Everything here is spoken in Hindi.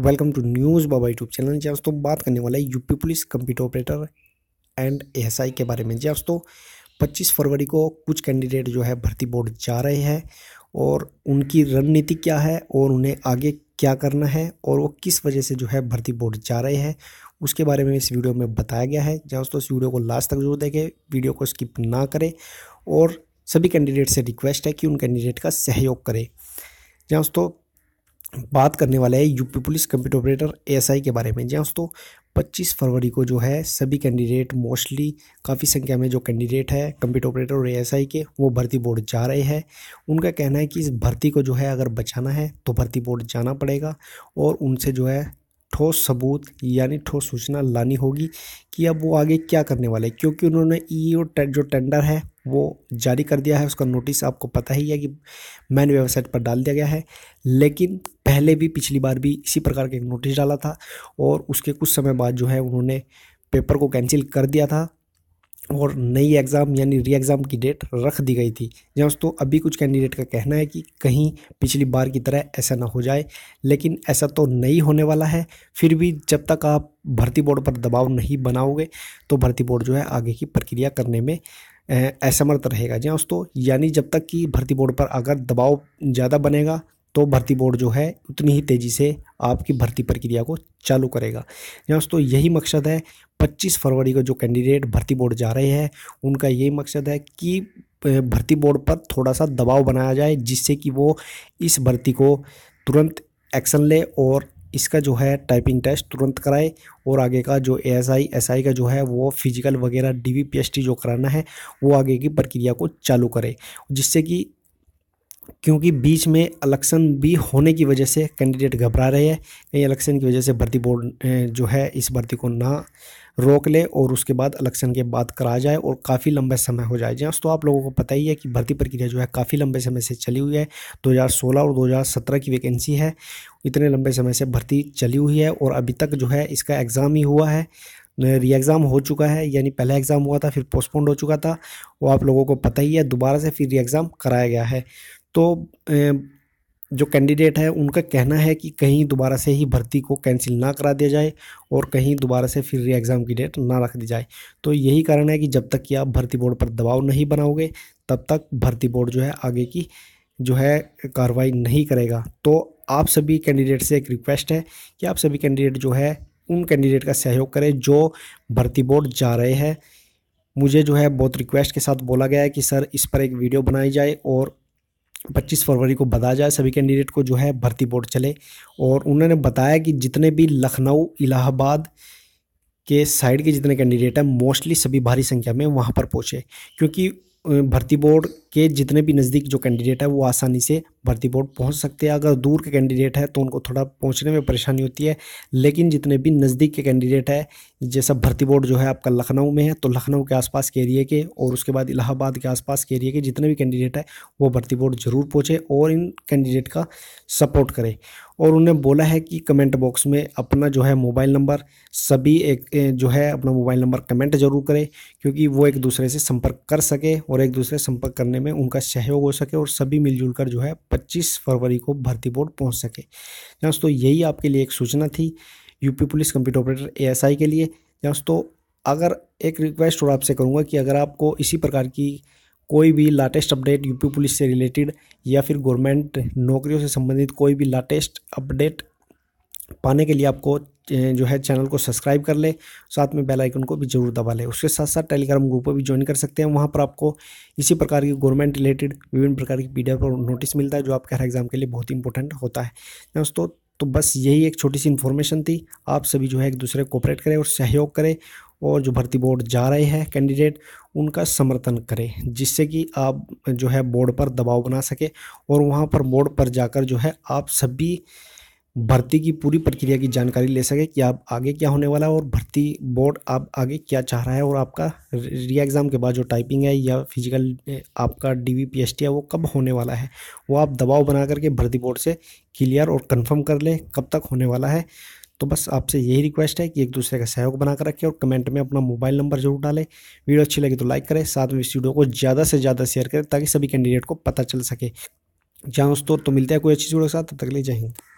welcome to news Baba YouTube channel जी दोस्तों बात करने वाला है UP police computer operator and ASI के बारे में जी दोस्तों 25 फरवरी को कुछ कैंडिडेट जो है भर्ती बोर्ड जा रहे हैं और उनकी रणनीति क्या है और उन्हें आगे क्या करना है और वो किस वजह से जो है भर्ती बोर्ड जा रहे हैं उसके बारे में इस वीडियो में बताया गया है जहाँ दोस्तों इस वीडियो को लास्ट तक जरूर देखें वीडियो को स्किप ना करें और सभी कैंडिडेट से रिक्वेस्ट है कि उन कैंडिडेट का सहयोग करें जहाँ दोस्तों बात करने वाला है UP police computer operator ASI के बारे में जी हाँ, दोस्तों 25 फरवरी को जो है सभी कैंडिडेट मोस्टली काफ़ी संख्या में जो कैंडिडेट है कंप्यूटर ऑपरेटर और एएसआई के वो भर्ती बोर्ड जा रहे हैं उनका कहना है कि इस भर्ती को जो है अगर बचाना है तो भर्ती बोर्ड जाना पड़ेगा और उनसे जो है ठोस सबूत यानी ठोस सूचना लानी होगी कि अब वो आगे क्या करने वाले क्योंकि उन्होंने ई जो टेंडर है वो जारी कर दिया है उसका नोटिस आपको पता ही है कि मैन वेबसाइट पर डाल दिया गया है लेकिन पहले भी पिछली बार भी इसी प्रकार का एक नोटिस डाला था और उसके कुछ समय बाद जो है उन्होंने पेपर को कैंसिल कर दिया था और नई एग्ज़ाम यानी री एग्ज़ाम की डेट रख दी गई थी जहाँ दोस्तों अभी कुछ कैंडिडेट का कहना है कि कहीं पिछली बार की तरह ऐसा ना हो जाए लेकिन ऐसा तो नहीं होने वाला है फिर भी जब तक आप भर्ती बोर्ड पर दबाव नहीं बनाओगे तो भर्ती बोर्ड जो है आगे की प्रक्रिया करने में असमर्थ रहेगा जी हाँ दोस्तों यानी जब तक कि भर्ती बोर्ड पर अगर दबाव ज़्यादा बनेगा तो भर्ती बोर्ड जो है उतनी ही तेज़ी से आपकी भर्ती प्रक्रिया को चालू करेगा जहाँ दोस्तों यही मकसद है 25 फरवरी को जो कैंडिडेट भर्ती बोर्ड जा रहे हैं उनका यही मकसद है कि भर्ती बोर्ड पर थोड़ा सा दबाव बनाया जाए जिससे कि वो इस भर्ती को तुरंत एक्शन ले और इसका जो है टाइपिंग टेस्ट तुरंत कराए और आगे का जो A S I S I का जो है वो फिजिकल वगैरह डी वी पी टी जो कराना है वो आगे की प्रक्रिया को चालू करे जिससे कि क्योंकि बीच में इलेक्शन भी होने की वजह से कैंडिडेट घबरा रहे हैं कहीं इलेक्शन की वजह से भर्ती बोर्ड जो है इस भर्ती को ना रोक ले और उसके बाद इलेक्शन के बाद करा जाए और काफ़ी लंबे समय हो जाए जहाँ तो आप लोगों को पता ही है कि भर्ती प्रक्रिया जो है काफ़ी लंबे समय से चली हुई है 2016 और 2017 की वैकेंसी है इतने लंबे समय से भर्ती चली हुई है और अभी तक जो है इसका एग्ज़ाम ही हुआ है री एग्ज़ाम हो चुका है यानी पहला एग्ज़ाम हुआ था फिर पोस्टपोन्ड हो चुका था वो आप लोगों को पता ही है दोबारा से फिर री एग्ज़ाम कराया गया है तो जो कैंडिडेट है उनका कहना है कि कहीं दोबारा से ही भर्ती को कैंसिल ना करा दिया जाए और कहीं दोबारा से फिर एग्ज़ाम की डेट ना रख दी जाए तो यही कारण है कि जब तक कि आप भर्ती बोर्ड पर दबाव नहीं बनाओगे तब तक भर्ती बोर्ड जो है आगे की जो है कार्रवाई नहीं करेगा तो आप सभी कैंडिडेट से एक रिक्वेस्ट है कि आप सभी कैंडिडेट जो है उन कैंडिडेट का सहयोग करें जो भर्ती बोर्ड जा रहे हैं मुझे जो है बहुत रिक्वेस्ट के साथ बोला गया है कि सर इस पर एक वीडियो बनाई जाए और पच्चीस फरवरी को बताया जाए सभी कैंडिडेट को जो है भर्ती बोर्ड चले और उन्होंने बताया कि जितने भी लखनऊ इलाहाबाद के साइड के जितने कैंडिडेट हैं मोस्टली सभी भारी संख्या में वहाँ पर पहुँचे क्योंकि भर्ती बोर्ड के जितने भी नज़दीक जो कैंडिडेट है वो आसानी से भर्ती बोर्ड पहुंच सकते हैं अगर दूर के कैंडिडेट है तो उनको थोड़ा पहुंचने में परेशानी होती है लेकिन जितने भी नज़दीक के कैंडिडेट है जैसा भर्ती बोर्ड जो है आपका लखनऊ में है तो लखनऊ के आसपास के एरिए के और उसके बाद इलाहाबाद के आसपास के एरिए के जितने भी कैंडिडेट है वो भर्ती बोर्ड ज़रूर पहुँचे और इन कैंडिडेट का सपोर्ट करें और उन्हें बोला है कि कमेंट बॉक्स में अपना जो है मोबाइल नंबर सभी एक जो है अपना मोबाइल नंबर कमेंट जरूर करें क्योंकि वो एक दूसरे से संपर्क कर सके और एक दूसरे संपर्क करने में उनका सहयोग हो सके और सभी मिलजुल कर जो है पच्चीस फरवरी को भर्ती बोर्ड पहुँच सके दोस्तों यही आपके लिए एक सूचना थी UP police computer operator A के लिए दोस्तों अगर एक रिक्वेस्ट और आपसे करूँगा कि अगर आपको इसी प्रकार की कोई भी लाटेस्ट अपडेट यूपी पुलिस से रिलेटेड या फिर गवर्नमेंट नौकरियों से संबंधित कोई भी लाटेस्ट अपडेट पाने के लिए आपको जो है चैनल को सब्सक्राइब कर ले साथ में बेल आइकन को भी जरूर दबा लें उसके साथ साथ टेलीग्राम ग्रुप पर भी ज्वाइन कर सकते हैं वहाँ पर आपको इसी प्रकार की गवर्नमेंट रिलेटेड विभिन्न प्रकार की पीडीएफ और नोटिस मिलता है जो आपके हर एग्जाम के लिए बहुत ही इंपॉर्टेंट होता है दोस्तों तो बस यही एक छोटी सी इन्फॉर्मेशन थी आप सभी जो है एक दूसरे को कोऑपरेट करें और सहयोग करें और जो भर्ती बोर्ड जा रहे हैं कैंडिडेट उनका समर्थन करें जिससे कि आप जो है बोर्ड पर दबाव बना सके और वहाँ पर बोर्ड पर जाकर जो है आप सभी भर्ती की पूरी प्रक्रिया की जानकारी ले सके कि आप आगे क्या होने वाला है और भर्ती बोर्ड आप आगे क्या चाह रहा है और आपका रिया एग्ज़ाम के बाद जो टाइपिंग है या फिजिकल आपका डी वी पी टी है वो कब होने वाला है वो आप दबाव बना करके भर्ती बोर्ड से क्लियर और कंफर्म कर लें कब तक होने वाला है तो बस आपसे यही रिक्वेस्ट है कि एक दूसरे का सहयोग बनाकर रखें और कमेंट में अपना मोबाइल नंबर जरूर डालें वीडियो अच्छी लगी तो लाइक करें साथ में इस वीडियो को ज़्यादा से ज़्यादा शेयर करें ताकि सभी कैंडिडेट को पता चल सके जहाँ दोस्तों तो मिलता है कोई अच्छी वीडियो के साथ तब तक ले जाएंगे